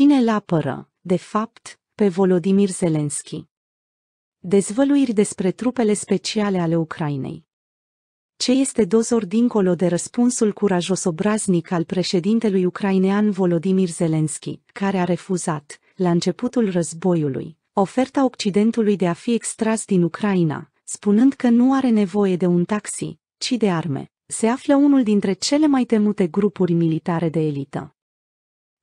Cine l apără, de fapt, pe Volodimir Zelenski? Dezvăluiri despre trupele speciale ale Ucrainei. Ce este dozor dincolo de răspunsul curajos obraznic al președintelui ucrainean Volodimir Zelenski, care a refuzat, la începutul războiului, oferta Occidentului de a fi extras din Ucraina, spunând că nu are nevoie de un taxi, ci de arme, se află unul dintre cele mai temute grupuri militare de elită.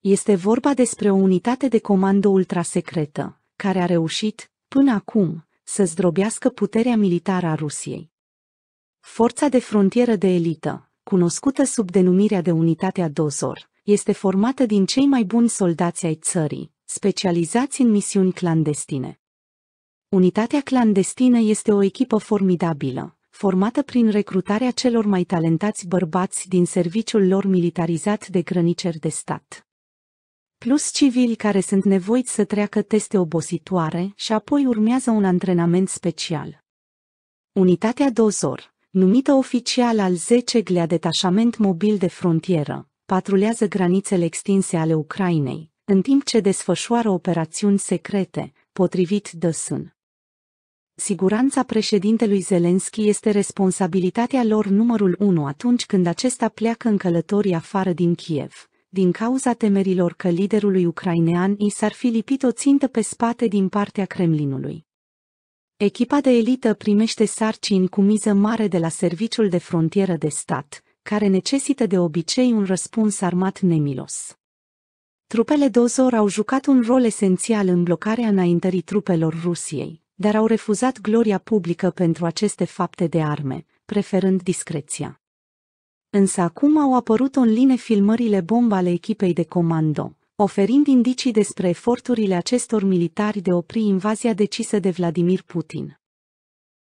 Este vorba despre o unitate de comandă ultrasecretă, care a reușit, până acum, să zdrobească puterea militară a Rusiei. Forța de frontieră de elită, cunoscută sub denumirea de Unitatea Dozor, este formată din cei mai buni soldați ai țării, specializați în misiuni clandestine. Unitatea clandestină este o echipă formidabilă, formată prin recrutarea celor mai talentați bărbați din serviciul lor militarizat de grăniceri de stat plus civili care sunt nevoiți să treacă teste obositoare și apoi urmează un antrenament special. Unitatea Dozor, numită oficial al 10-lea detașament mobil de frontieră, patrulează granițele extinse ale Ucrainei, în timp ce desfășoară operațiuni secrete, potrivit Dăsân. Siguranța președintelui Zelenski este responsabilitatea lor numărul 1 atunci când acesta pleacă în călătorii afară din Kiev, din cauza temerilor că liderului ucrainean i s-ar fi lipit o țintă pe spate din partea Kremlinului. Echipa de elită primește sarcini cu miză mare de la Serviciul de Frontieră de Stat, care necesită de obicei un răspuns armat nemilos. Trupele Dozor au jucat un rol esențial în blocarea înaintării trupelor Rusiei, dar au refuzat gloria publică pentru aceste fapte de arme, preferând discreția. Însă acum au apărut online filmările bomb ale echipei de comando, oferind indicii despre eforturile acestor militari de opri invazia decisă de Vladimir Putin.